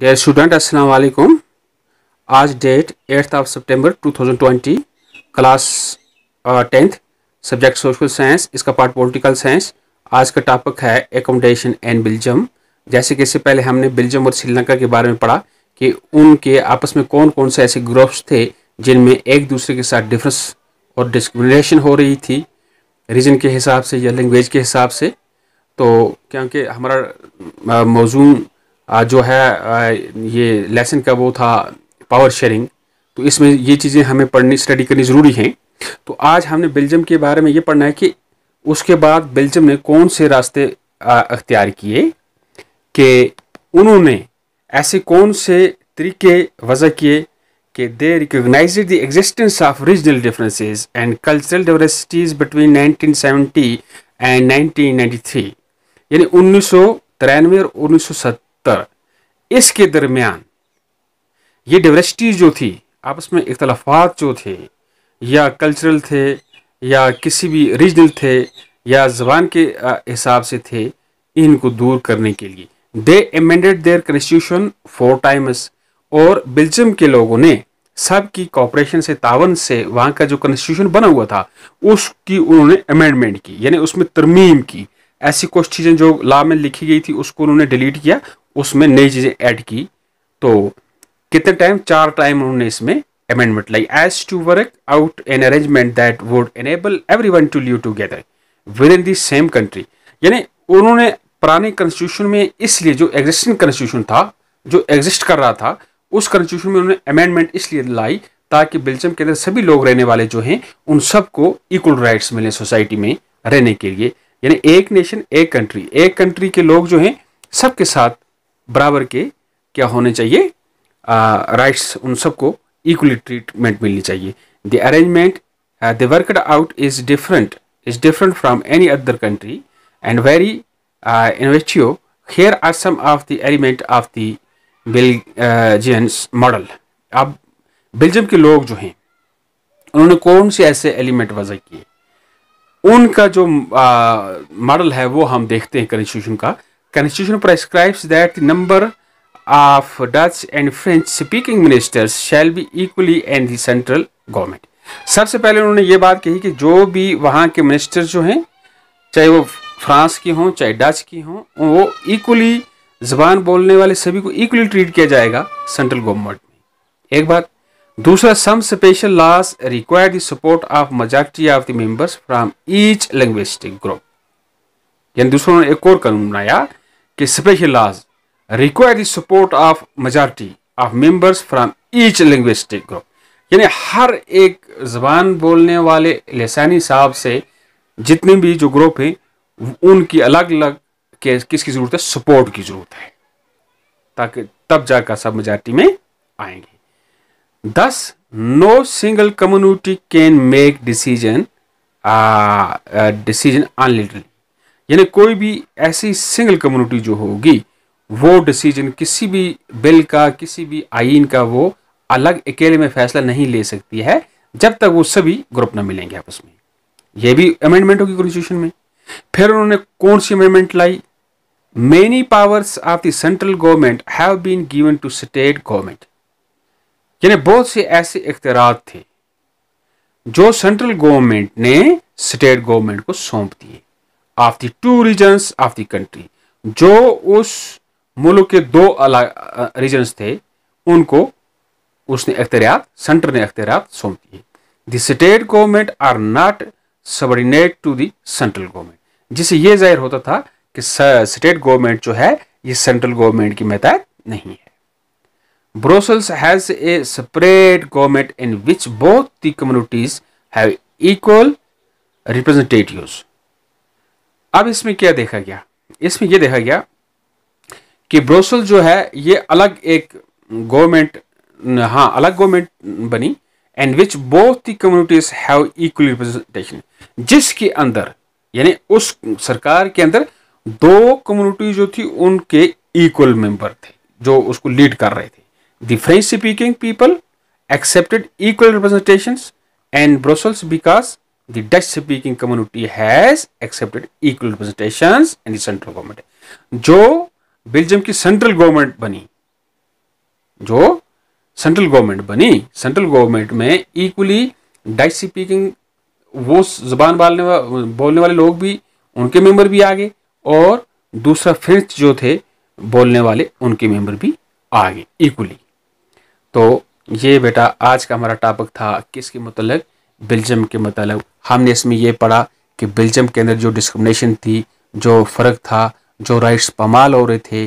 Dear student अस्सलाम वालेकुम आज डेट एट्थ ऑफ सितंबर 2020 class tenth subject social science इसका पार्ट पॉलिटिकल साइंस आज का टॉपिक है एकोमोडेशन एंड बिल्जम जैसे कि इससे पहले हमने बिल्जम और श्रीलंका के बारे में पढ़ा कि उनके आपस में कौन कौन से ऐसे ग्रुप्स थे जिनमें एक दूसरे के साथ डिफ्रेंस और डिस्क्रमिनेशन हो रही थी रीजन के हिसाब से या लैंग्वेज के हिसाब से तो क्योंकि हमारा uh, मौजूद जो है ये लेसन का वो था पावर शेयरिंग तो इसमें ये चीज़ें हमें पढ़नी स्टडी करनी ज़रूरी हैं तो आज हमने बेल्जियम के बारे में ये पढ़ना है कि उसके बाद बेल्जियम ने कौन से रास्ते अख्तियार किए कि उन्होंने ऐसे कौन से तरीके वजह किए कि they recognise the existence of regional differences and cultural diversities between 1970 and 1993 यानी उन्नीस और उन्नीस सत्तर इसके दरमियान ये डिवर्सिटीज़ जो थी आपस में इख्तलाफात जो थे या कल्चरल थे या किसी भी रीजनल थे या जबान के हिसाब से थे इनको दूर करने के लिए they amended their constitution four times और बेल्जियम के लोगों ने सब की कॉपरेशन से तावन से वहाँ का जो कॉन्स्टिट्यूशन बना हुआ था उसकी उन्होंने अमेंडमेंट की यानी उसमें तरमीम की ऐसी कुछ चीज़ें जो लॉ में लिखी गई थी उसको उन्होंने डिलीट किया उसमें नई चीज़ें ऐड की तो कितने टाइम चार टाइम उन्होंने इसमें as to work out an arrangement that would enable everyone to to together within the same country यानी उन्होंने पुराने कॉन्स्टिट्यूशन में इसलिए जो एग्जिस्टिंग कॉन्स्टिट्यूशन था जो एग्जिस्ट कर रहा था उस कॉन्स्टिट्यूशन में उन्होंने अमेंडमेंट इसलिए लाई ताकि बेल्जियम के अंदर सभी लोग रहने वाले जो हैं उन सबको इक्वल राइट्स मिले सोसाइटी में रहने के लिए यानी एक नेशन एक कंट्री एक कंट्री के लोग जो हैं सबके साथ बराबर के क्या होने चाहिए राइट्स उन सबको इक्वली ट्रीटमेंट मिलनी चाहिए the arrangement the worked out is different is different from any other country and very innovative here are some of the element of the model अब बेल्जियम के लोग जो हैं उन्होंने कौन से ऐसे एलिमेंट वजह किए उनका जो मॉडल uh, है वो हम देखते हैं कंस्टिट्यूशन का Constitution prescribes that the number of Dutch and French speaking ministers shall be equally in the central government. सबसे पहले उन्होंने ये बात कही कि जो भी वहाँ के मिनिस्टर जो हैं चाहे वो फ्रांस की हों चाहे डच की हों वो इक्वली जबान बोलने वाले सभी को इक्वली ट्रीट किया जाएगा सेंट्रल गवर्नमेंट में एक बात दूसरा some special laws require the support of majority of the members from each linguistic group यानी दूसरों ने एक और कानून बनाया कि स्पेशल लॉज रिक्वायर the ऑफ of majority of members from each linguistic यानी हर एक जबान बोलने वाले लसानी साहब से जितने भी जो ग्रुप हैं उनकी अलग अलग किसकी ज़रूरत है सपोर्ट की ज़रूरत है ताकि तब जाकर सब मेजॉरिटी में आएंगे thus no single community can make decision decision unilaterally यानी कोई भी ऐसी सिंगल कम्युनिटी जो होगी वो डिसीजन किसी भी बिल का किसी भी आइन का वो अलग अकेले में फैसला नहीं ले सकती है जब तक वो सभी ग्रुप ना मिलेंगे आपस में ये भी अमेंडमेंट होगी कॉन्स्टिट्यूशन में फिर उन्होंने कौन सी अमेंडमेंट लाई many powers of the central government have been given to state government यानी बहुत से ऐसे इख्तरात थे जो सेंट्रल गवर्नमेंट ने स्टेट गवर्नमेंट को सौंप दिए of the two regions of the country जो उस मुल्क के दो अलग रीजन्स थे उनको उसने अख्तियार सेंटर ने अख्तियार सौंप दिए the state government are not subordinate to central central government जिससे ये जाहिर होता था कि स्टेट गवर्नमेंट जो है ये सेंट्रल गवर्नमेंट की मेहता नहीं है Brussels has a separate government in which both communities है हैव इक्वल अब इसमें क्या देखा गया इसमें यह देखा गया कि ब्रोसल जो है ये अलग एक गवर्नमेंट हाँ अलग गवर्नमेंट बनी and which both the communities have equal representation जिसके अंदर यानी उस सरकार के अंदर दो कम्युनिटी जो थी उनके इक्वल मेंबर थे जो उसको लीड कर रहे थे the French speaking people accepted equal representation and Brussels because the Dutch speaking community has accepted equal representations in the central government. जो बेल्जियम की सेंट्रल गवर्नमेंट बनी जो सेंट्रल गवर्नमेंट बनी सेंट्रल गवर्नमेंट में इक्वली डच स्पीकिंग वो जबान बोलने वा, बोलने वाले लोग भी उनके मेंबर भी आ गए और दूसरा फ्रेंच जो थे बोलने वाले उनके मेंबर भी आ गए इक्वली तो ये बेटा आज का हमारा टॉपिक था किसके मतलब बेल्जियम के मतलब हमने इसमें यह पढ़ा कि बेल्जियम के अंदर जो डिस्क्रिमिनेशन थी जो फ़र्क था जो राइट्स पमाल हो रहे थे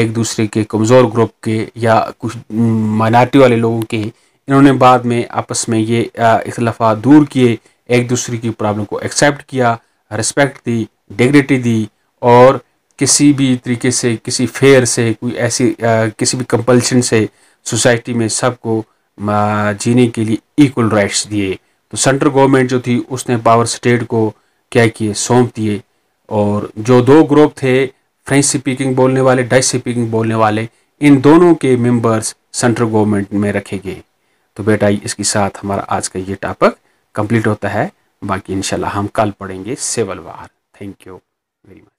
एक दूसरे के कमज़ोर ग्रुप के या कुछ माइनार्टी वाले लोगों के इन्होंने बाद में आपस में ये इखलाफा दूर किए एक दूसरे की प्रॉब्लम को एक्सेप्ट किया रिस्पेक्ट दी डिग्निटी दी और किसी भी तरीके से किसी फेयर से कोई ऐसी आ, किसी भी कंपल्शन से सोसाइटी में सबको जीने के लिए इक्वल राइट्स दिए तो सेंट्रल गवर्नमेंट जो थी उसने पावर स्टेट को क्या किए सौंप दिए और जो दो ग्रुप थे फ्रेंच स्पीकिंग बोलने वाले डच स्पीकिंग बोलने वाले इन दोनों के मेंबर्स सेंट्रल गवर्नमेंट में रखे गए तो बेटा इसके साथ हमारा आज का ये टॉपिक कंप्लीट होता है बाकी इंशाल्लाह हम कल पढ़ेंगे civil war thank you very much